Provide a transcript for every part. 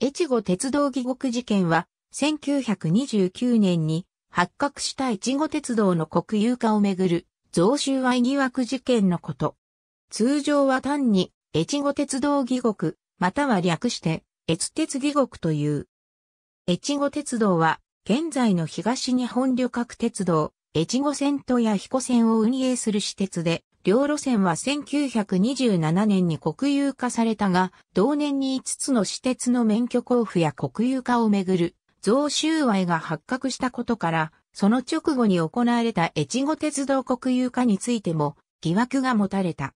越後鉄道疑獄事件は、1929年に発覚した越後鉄道の国有化をめぐる増収賄疑惑事件のこと。通常は単に越後鉄道疑獄、または略して越鉄疑獄という。越後鉄道は、現在の東日本旅客鉄道、越後線とや彦線を運営する私鉄で、両路線は1927年に国有化されたが、同年に5つの私鉄の免許交付や国有化をめぐる増収賄が発覚したことから、その直後に行われた越後鉄道国有化についても疑惑が持たれた。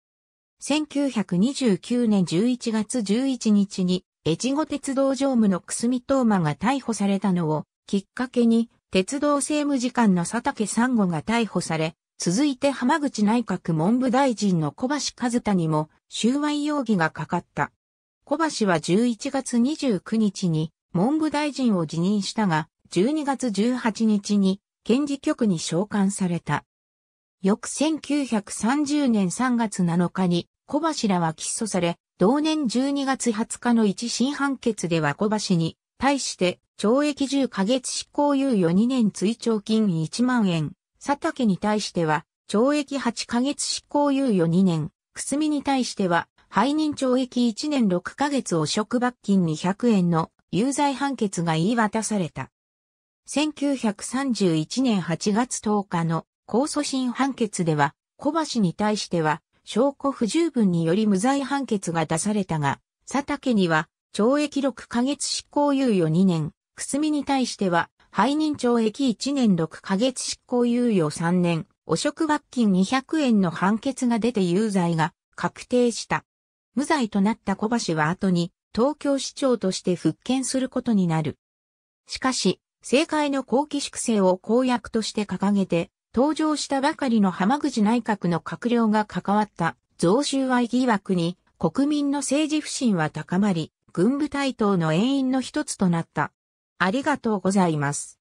1929年11月11日に、越後鉄道常務の久住東馬が逮捕されたのをきっかけに、鉄道政務次官の佐竹三吾が逮捕され、続いて浜口内閣文部大臣の小橋和田にも収賄容疑がかかった。小橋は11月29日に文部大臣を辞任したが、12月18日に検事局に召喚された。翌1930年3月7日に小橋らは起訴され、同年12月20日の一審判決では小橋に対して懲役10ヶ月執行猶予2年追徴金1万円、佐竹に対しては、懲役8ヶ月執行猶予2年、くすみに対しては、背任懲役1年6ヶ月汚職罰金200円の有罪判決が言い渡された。1931年8月10日の控訴審判決では、小橋に対しては、証拠不十分により無罪判決が出されたが、佐竹には、懲役6ヶ月執行猶予2年、くすみに対しては、背任懲役1年6ヶ月執行猶予3年、汚職罰金200円の判決が出て有罪が確定した。無罪となった小橋は後に東京市長として復権することになる。しかし、政界の後期粛清を公約として掲げて、登場したばかりの浜口内閣の閣僚が関わった増収賄疑惑に国民の政治不信は高まり、軍部対等の遠因の一つとなった。ありがとうございます。